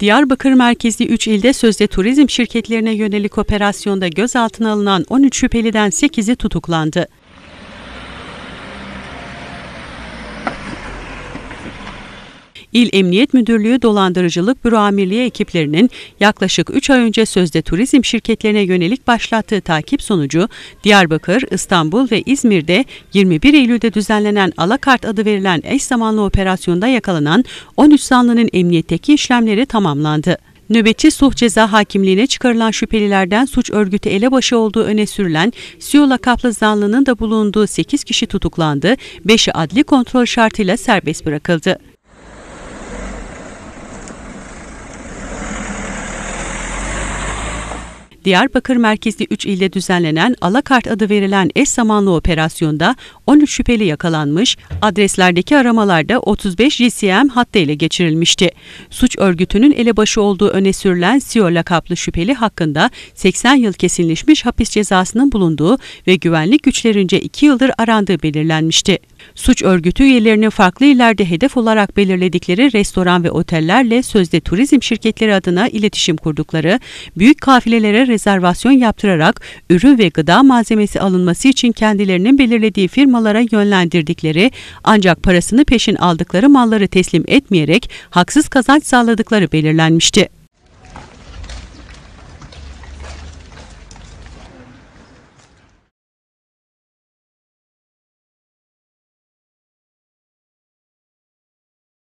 Diyarbakır merkezli 3 ilde sözde turizm şirketlerine yönelik operasyonda gözaltına alınan 13 şüpheliden 8'i tutuklandı. İl Emniyet Müdürlüğü Dolandırıcılık Büro Amirliği ekiplerinin yaklaşık 3 ay önce sözde turizm şirketlerine yönelik başlattığı takip sonucu Diyarbakır, İstanbul ve İzmir'de 21 Eylül'de düzenlenen Alakart adı verilen eş zamanlı operasyonda yakalanan 13 zanlının emniyetteki işlemleri tamamlandı. Nöbetçi suh ceza hakimliğine çıkarılan şüphelilerden suç örgütü elebaşı olduğu öne sürülen Siyo lakaplı zanlının da bulunduğu 8 kişi tutuklandı, 5'i adli kontrol şartıyla serbest bırakıldı. Diyarbakır merkezli 3 ilde düzenlenen Alakart adı verilen eş zamanlı operasyonda 13 şüpheli yakalanmış, adreslerdeki aramalarda 35 GSM hattı ile geçirilmişti. Suç örgütünün elebaşı olduğu öne sürülen Sio lakaplı şüpheli hakkında 80 yıl kesinleşmiş hapis cezasının bulunduğu ve güvenlik güçlerince 2 yıldır arandığı belirlenmişti. Suç örgütü üyelerinin farklı illerde hedef olarak belirledikleri restoran ve otellerle sözde turizm şirketleri adına iletişim kurdukları, büyük kafilelere rezervasyon yaptırarak ürün ve gıda malzemesi alınması için kendilerinin belirlediği firmalara yönlendirdikleri ancak parasını peşin aldıkları malları teslim etmeyerek haksız kazanç sağladıkları belirlenmişti.